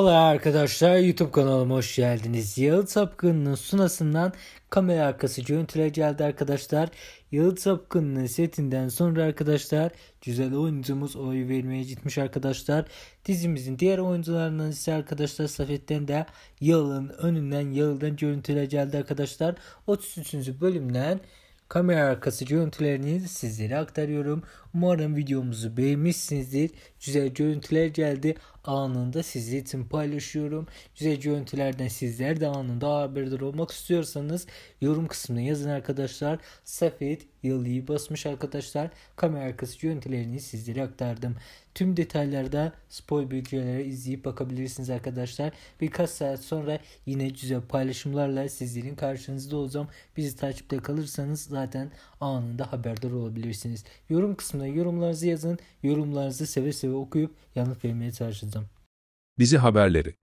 Merhaba arkadaşlar YouTube kanalıma hoş geldiniz. Yalı Sapkın'ın sunasından kamera arkası görüntüler geldi arkadaşlar. Yalı Sapkın'ın setinden sonra arkadaşlar güzel oyuncumuz oy vermeye gitmiş arkadaşlar. Dizimizin diğer oyuncularından ise arkadaşlar Safet'ten de Yalı'nın önünden Yalı'dan görüntüler geldi arkadaşlar. 33. bölümden kamera arkası görüntülerini sizlere aktarıyorum. Umarım videomuzu beğenmişsinizdir. Güzel görüntüler geldi. Anında sizler için paylaşıyorum. Güzel görüntülerden sizler de anında haberdar olmak istiyorsanız yorum kısmına yazın arkadaşlar. Safet Yalı'yı basmış arkadaşlar. Kamera arkası görüntülerini sizlere aktardım. Tüm detaylarda spoil bilgileri izleyip bakabilirsiniz arkadaşlar. Birkaç saat sonra yine güzel paylaşımlarla sizlerin karşınızda olacağım. Bizi takipte kalırsanız zaten anında haberdar olabilirsiniz. Yorum kısmına yorumlarınızı yazın. Yorumlarınızı seve seve okuyup yanıt vermeye çalışacağım. Bizi haberleri